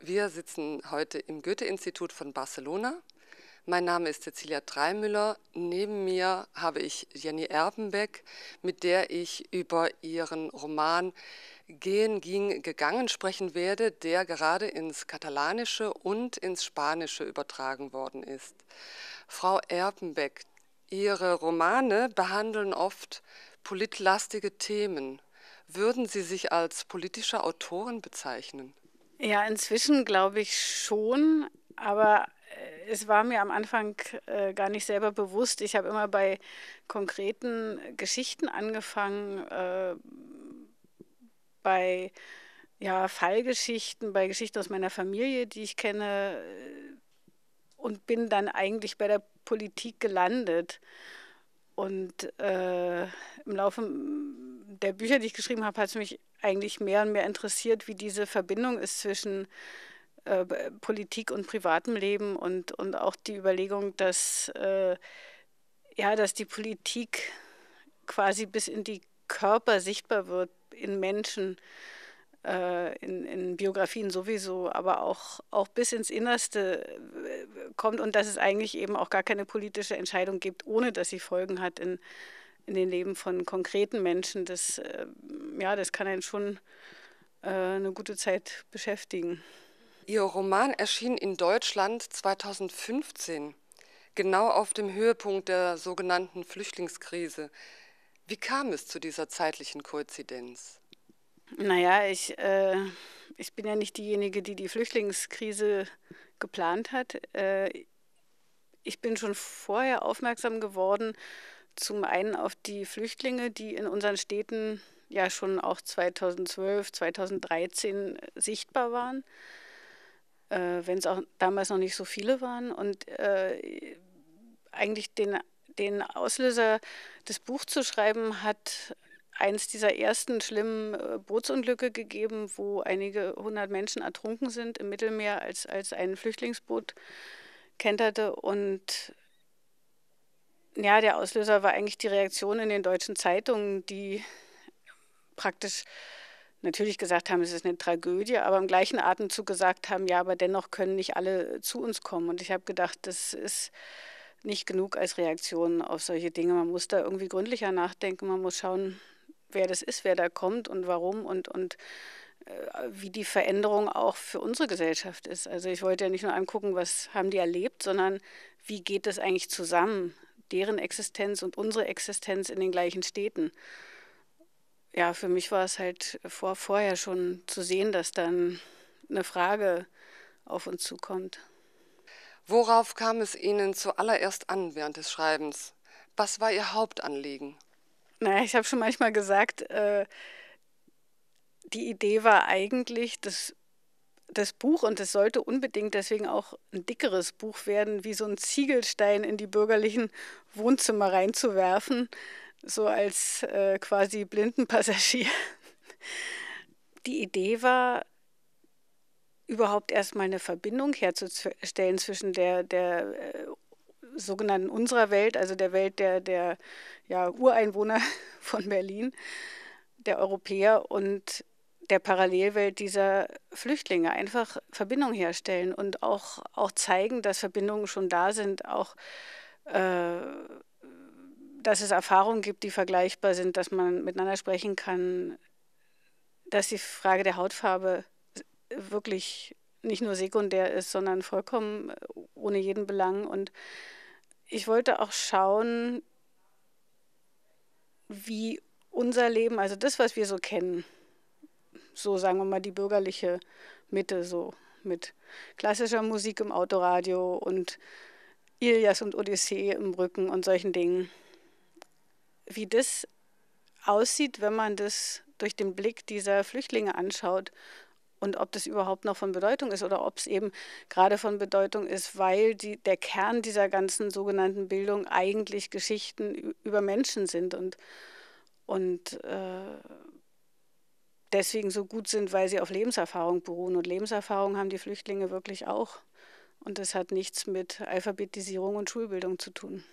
Wir sitzen heute im Goethe-Institut von Barcelona. Mein Name ist Cecilia Dreimüller. Neben mir habe ich Jenny Erbenbeck, mit der ich über ihren Roman Gehen ging gegangen sprechen werde, der gerade ins Katalanische und ins Spanische übertragen worden ist. Frau Erbenbeck, Ihre Romane behandeln oft politlastige Themen. Würden Sie sich als politische Autorin bezeichnen? Ja, inzwischen glaube ich schon, aber äh, es war mir am Anfang äh, gar nicht selber bewusst. Ich habe immer bei konkreten Geschichten angefangen, äh, bei ja, Fallgeschichten, bei Geschichten aus meiner Familie, die ich kenne, äh, und bin dann eigentlich bei der Politik gelandet. Und äh, im Laufe der Bücher, die ich geschrieben habe, hat es mich eigentlich mehr und mehr interessiert, wie diese Verbindung ist zwischen äh, Politik und privatem Leben und, und auch die Überlegung, dass, äh, ja, dass die Politik quasi bis in die Körper sichtbar wird in Menschen. Äh, in, in, Biografien sowieso, aber auch, auch bis ins Innerste äh, kommt und dass es eigentlich eben auch gar keine politische Entscheidung gibt, ohne dass sie Folgen hat in, in den Leben von konkreten Menschen. Das, äh, ja, das kann einen schon eine gute Zeit beschäftigen. Ihr Roman erschien in Deutschland 2015, genau auf dem Höhepunkt der sogenannten Flüchtlingskrise. Wie kam es zu dieser zeitlichen Koinzidenz? Naja, ich, äh, ich bin ja nicht diejenige, die die Flüchtlingskrise geplant hat. Äh, ich bin schon vorher aufmerksam geworden, zum einen auf die Flüchtlinge, die in unseren Städten ja schon auch 2012, 2013 sichtbar waren, äh, wenn es auch damals noch nicht so viele waren. Und äh, eigentlich den, den Auslöser, das Buch zu schreiben, hat eines dieser ersten schlimmen äh, Bootsunglücke gegeben, wo einige hundert Menschen ertrunken sind im Mittelmeer, als, als ein Flüchtlingsboot kenterte. Und ja, der Auslöser war eigentlich die Reaktion in den deutschen Zeitungen, die praktisch natürlich gesagt haben, es ist eine Tragödie, aber im gleichen Atemzug gesagt haben, ja, aber dennoch können nicht alle zu uns kommen. Und ich habe gedacht, das ist nicht genug als Reaktion auf solche Dinge. Man muss da irgendwie gründlicher nachdenken, man muss schauen, wer das ist, wer da kommt und warum und, und äh, wie die Veränderung auch für unsere Gesellschaft ist. Also ich wollte ja nicht nur angucken, was haben die erlebt, sondern wie geht das eigentlich zusammen, deren Existenz und unsere Existenz in den gleichen Städten. Ja, für mich war es halt vor, vorher schon zu sehen, dass dann eine Frage auf uns zukommt. Worauf kam es Ihnen zuallererst an während des Schreibens? Was war Ihr Hauptanliegen? Naja, ich habe schon manchmal gesagt, äh, die Idee war eigentlich, dass das Buch, und es sollte unbedingt deswegen auch ein dickeres Buch werden, wie so ein Ziegelstein in die bürgerlichen Wohnzimmer reinzuwerfen, so als äh, quasi Blindenpassagier. Die Idee war, überhaupt erstmal eine Verbindung herzustellen zwischen der, der äh, sogenannten unserer Welt, also der Welt der, der ja, Ureinwohner von Berlin, der Europäer und der Parallelwelt dieser Flüchtlinge einfach Verbindung herstellen und auch, auch zeigen, dass Verbindungen schon da sind, auch äh, dass es Erfahrungen gibt, die vergleichbar sind, dass man miteinander sprechen kann, dass die Frage der Hautfarbe wirklich nicht nur sekundär ist, sondern vollkommen ohne jeden Belang und ich wollte auch schauen, wie unser Leben, also das, was wir so kennen, so sagen wir mal die bürgerliche Mitte, so mit klassischer Musik im Autoradio und Ilias und Odyssee im Rücken und solchen Dingen, wie das aussieht, wenn man das durch den Blick dieser Flüchtlinge anschaut, und ob das überhaupt noch von Bedeutung ist oder ob es eben gerade von Bedeutung ist, weil die, der Kern dieser ganzen sogenannten Bildung eigentlich Geschichten über Menschen sind und, und äh, deswegen so gut sind, weil sie auf Lebenserfahrung beruhen. Und Lebenserfahrung haben die Flüchtlinge wirklich auch. Und das hat nichts mit Alphabetisierung und Schulbildung zu tun.